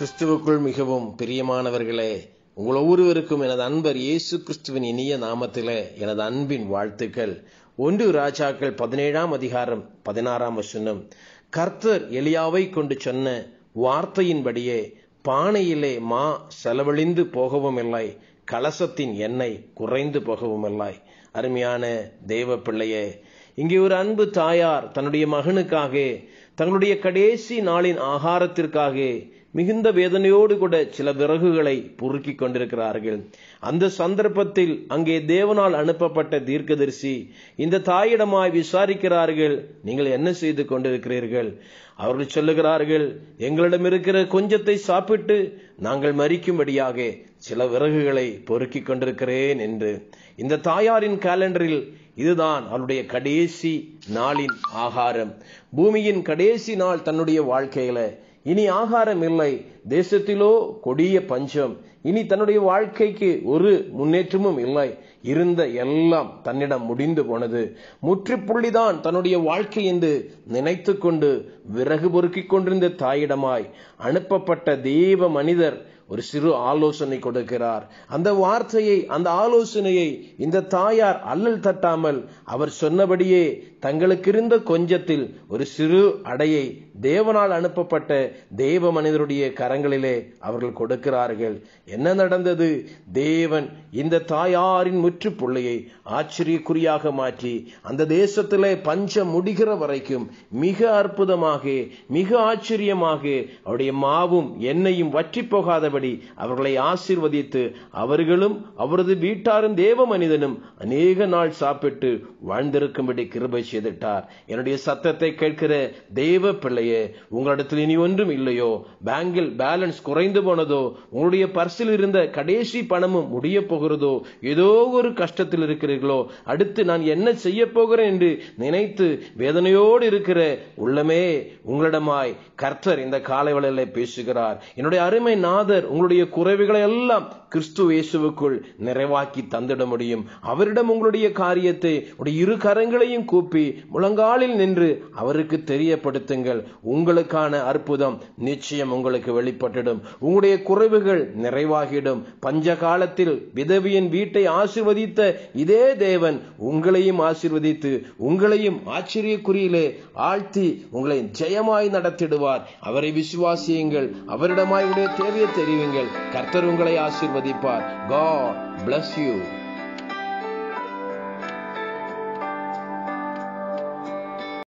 கிறிஸ்துவுக்குள் மிகவும் பிரியமானவர்களே உங்கள் ஒவ்வொருவருக்கும் எனது அன்பர் இயேசு கிறிஸ்துவின் இனிய நாமத்திலே எனது அன்பின் வாழ்த்துக்கள் ஒன்று ராஜாக்கள் பதினேழாம் அதிகாரம் பதினாறாம் வசனம் கர்த்தர் எலியாவை கொண்டு சொன்ன வார்த்தையின்படியே பானையிலே மா செலவழிந்து போகவும் இல்லை கலசத்தின் எண்ணெய் குறைந்து போகவும் இல்லை அருமையான தெய்வ பிள்ளையே இங்கே ஒரு அன்பு தாயார் தன்னுடைய மகனுக்காக தங்களுடைய கடைசி நாளின் ஆகாரத்திற்காக மிகுந்த வேதனையோடு கூட சில விறகுகளை பொறுக்கிக் கொண்டிருக்கிறார்கள் அந்த சந்தர்ப்பத்தில் அங்கே தேவனால் அனுப்பப்பட்ட தீர்க்கதரிசி இந்த தாயிடமாய் விசாரிக்கிறார்கள் நீங்கள் என்ன செய்து கொண்டிருக்கிறீர்கள் அவர்கள் சொல்லுகிறார்கள் எங்களிடம் இருக்கிற கொஞ்சத்தை சாப்பிட்டு நாங்கள் மறிக்கும்படியாக சில விறகுகளை பொறுக்கிக் கொண்டிருக்கிறேன் என்று இந்த தாயாரின் கேலண்டரில் இதுதான் அவருடைய கடைசி நாளின் ஆகாரம் பூமியின் கடைசி நாள் தன்னுடைய வாழ்க்கையில இனி ஆகாரம் இல்லை தேசத்திலோ கொடிய பஞ்சம் இனி தன்னுடைய வாழ்க்கைக்கு ஒரு முன்னேற்றமும் இல்லை இருந்த எல்லாம் தன்னிடம் முடிந்து போனது முற்றுப்புள்ளிதான் தன்னுடைய வாழ்க்கை என்று நினைத்து கொண்டு விறகு பொறுக்கிக் கொண்டிருந்த தாயிடமாய் அனுப்பப்பட்ட தெய்வ மனிதர் ஒரு சிறு ஆலோசனை கொடுக்கிறார் அந்த வார்த்தையை அந்த ஆலோசனையை இந்த தாயார் அல்லல் தட்டாமல் அவர் சொன்னபடியே தங்களுக்கிருந்த கொஞ்சத்தில் ஒரு சிறு அடையை தேவனால் அனுப்பப்பட்ட தேவ மனிதருடைய கரங்களிலே அவர்கள் கொடுக்கிறார்கள் என்ன நடந்தது தேவன் இந்த தாயாரின் முற்றுப்புள்ளியை ஆச்சரியக்குறியாக மாற்றி அந்த தேசத்திலே பஞ்சம் முடிகிற வரைக்கும் மிக அற்புதமாக மிக ஆச்சரியமாக அவருடைய மாவும் எண்ணெயும் வற்றி போகாதபடி அவர்களை ஆசிர்வதித்து அவர்களும் அவரது வீட்டாரும் தேவ மனிதனும் அநேக நாள் சாப்பிட்டு வாழ்ந்திருக்கும்படி கிருபை செய்துட்டார் என்னுடைய சத்தத்தை கேட்கிற தெய்வ பிள்ளையே உங்களிடத்தில் இனி ஒன்றும் இல்லையோ பேங்கில் பேலன்ஸ் குறைந்து போனதோ உங்களுடைய பர்சில் இருந்த கடைசி பணமும் முடிய போகிறதோ ஏதோ ஒரு கஷ்டத்தில் இருக்கிறீர்களோ அடுத்து நான் என்ன செய்ய போகிறேன் என்று நினைத்து வேதனையோடு இருக்கிற உள்ளமே உங்களிடமாய் கர்த்தர் இந்த காலை காலைவளையில பேசுகிறார் என்னுடைய அருமை நாதர் உங்களுடைய குறைவுகளை எல்லாம் கிறிஸ்து இயேசுவுக்குள் நிறைவாக்கி தந்திட முடியும் அவரிடம் உங்களுடைய காரியத்தை இரு கரங்களையும் கூப்பி எழுப்பி முழங்காலில் நின்று அவருக்கு தெரியப்படுத்துங்கள் உங்களுக்கான அற்புதம் நிச்சயம் உங்களுக்கு வெளிப்பட்டுடும் உங்களுடைய குறைவுகள் நிறைவாகிடும் பஞ்ச காலத்தில் விதவியின் வீட்டை ஆசிர்வதித்த இதே தேவன் உங்களையும் ஆசிர்வதித்து உங்களையும் ஆச்சரியக்குறியிலே ஆழ்த்தி உங்களை ஜெயமாய் நடத்திடுவார் அவரை விசுவாசியுங்கள் அவரிடமாய் உடைய தேவையை தெரிவிங்கள் கர்த்தர் உங்களை ஆசிர்வதிப்பார் காட் பிளஸ் யூ